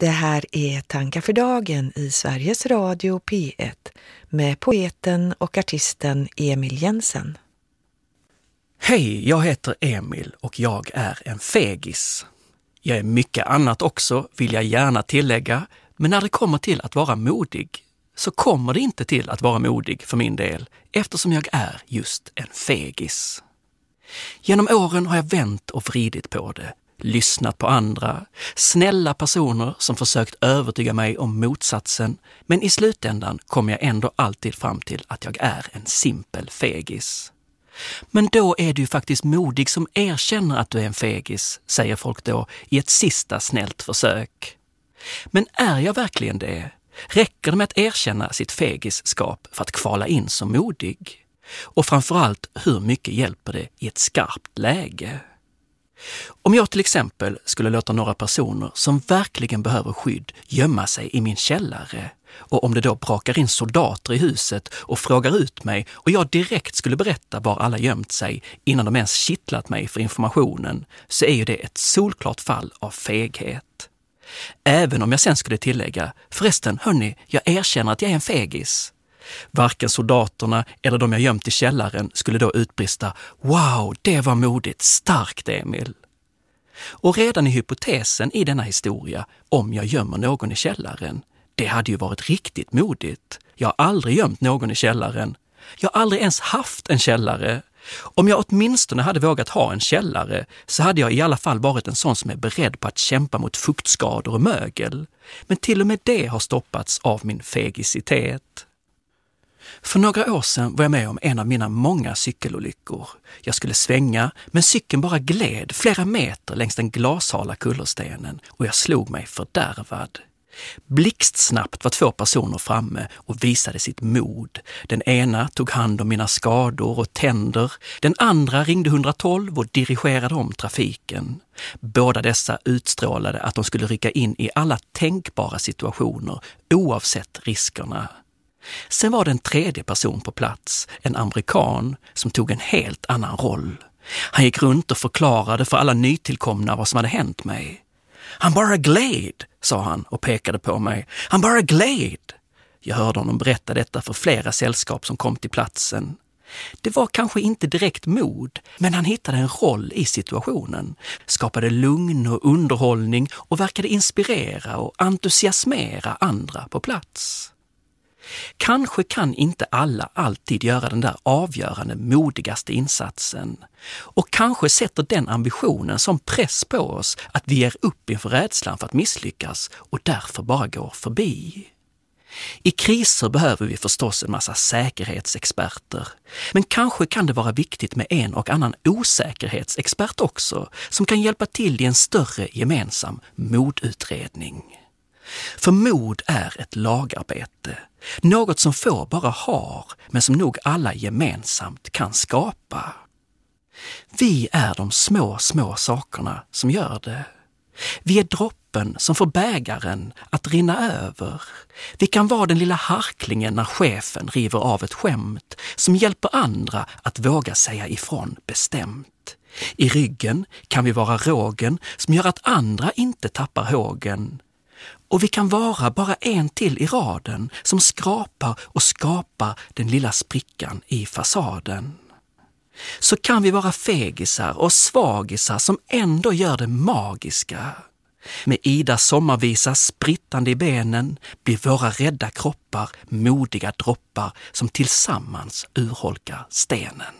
Det här är Tankar för dagen i Sveriges Radio P1 med poeten och artisten Emil Jensen. Hej, jag heter Emil och jag är en fegis. Jag är mycket annat också, vill jag gärna tillägga, men när det kommer till att vara modig så kommer det inte till att vara modig för min del eftersom jag är just en fegis. Genom åren har jag vänt och vridit på det lyssnat på andra, snälla personer som försökt övertyga mig om motsatsen, men i slutändan kommer jag ändå alltid fram till att jag är en simpel fegis. Men då är du faktiskt modig som erkänner att du är en fegis, säger folk då i ett sista snällt försök. Men är jag verkligen det? Räcker det med att erkänna sitt fegisskap för att kvala in som modig? Och framförallt, hur mycket hjälper det i ett skarpt läge? Om jag till exempel skulle låta några personer som verkligen behöver skydd gömma sig i min källare och om det då brakar in soldater i huset och frågar ut mig och jag direkt skulle berätta var alla gömt sig innan de ens kittlat mig för informationen, så är ju det ett solklart fall av feghet. Även om jag sen skulle tillägga, förresten hörni, jag erkänner att jag är en fegis. Varken soldaterna eller de jag gömt i källaren skulle då utbrista “Wow, det var modigt! Starkt Emil!” Och redan i hypotesen i denna historia, om jag gömmer någon i källaren, det hade ju varit riktigt modigt. Jag har aldrig gömt någon i källaren. Jag har aldrig ens haft en källare. Om jag åtminstone hade vågat ha en källare så hade jag i alla fall varit en sån som är beredd på att kämpa mot fuktskador och mögel. Men till och med det har stoppats av min fegicitet. För några år sedan var jag med om en av mina många cykelolyckor. Jag skulle svänga, men cykeln bara gled flera meter längs den glashala kullerstenen och jag slog mig fördärvad. Blixtsnabbt var två personer framme och visade sitt mod. Den ena tog hand om mina skador och tänder. Den andra ringde 112 och dirigerade om trafiken. Båda dessa utstrålade att de skulle rycka in i alla tänkbara situationer oavsett riskerna. Sen var det en tredje person på plats, en amerikan, som tog en helt annan roll. Han gick runt och förklarade för alla nytillkomna vad som hade hänt mig. Han bara gled, sa han och pekade på mig. Han bara gled! Jag hörde honom berätta detta för flera sällskap som kom till platsen. Det var kanske inte direkt mod, men han hittade en roll i situationen, skapade lugn och underhållning och verkade inspirera och entusiasmera andra på plats. Kanske kan inte alla alltid göra den där avgörande, modigaste insatsen. Och kanske sätter den ambitionen som press på oss att vi ger upp inför rädslan för att misslyckas och därför bara går förbi. I kriser behöver vi förstås en massa säkerhetsexperter. Men kanske kan det vara viktigt med en och annan osäkerhetsexpert också, som kan hjälpa till i en större gemensam modutredning. För mod är ett lagarbete, något som få bara har, men som nog alla gemensamt kan skapa. Vi är de små, små sakerna som gör det. Vi är droppen som får bägaren att rinna över. Vi kan vara den lilla harklingen när chefen river av ett skämt som hjälper andra att våga säga ifrån bestämt. I ryggen kan vi vara rågen som gör att andra inte tappar hågen och vi kan vara bara en till i raden som skrapar och skapar den lilla sprickan i fasaden. Så kan vi vara fegisar och svagisar som ändå gör det magiska. Med Idas sommarvisa sprittande i benen blir våra rädda kroppar modiga droppar som tillsammans urholkar stenen.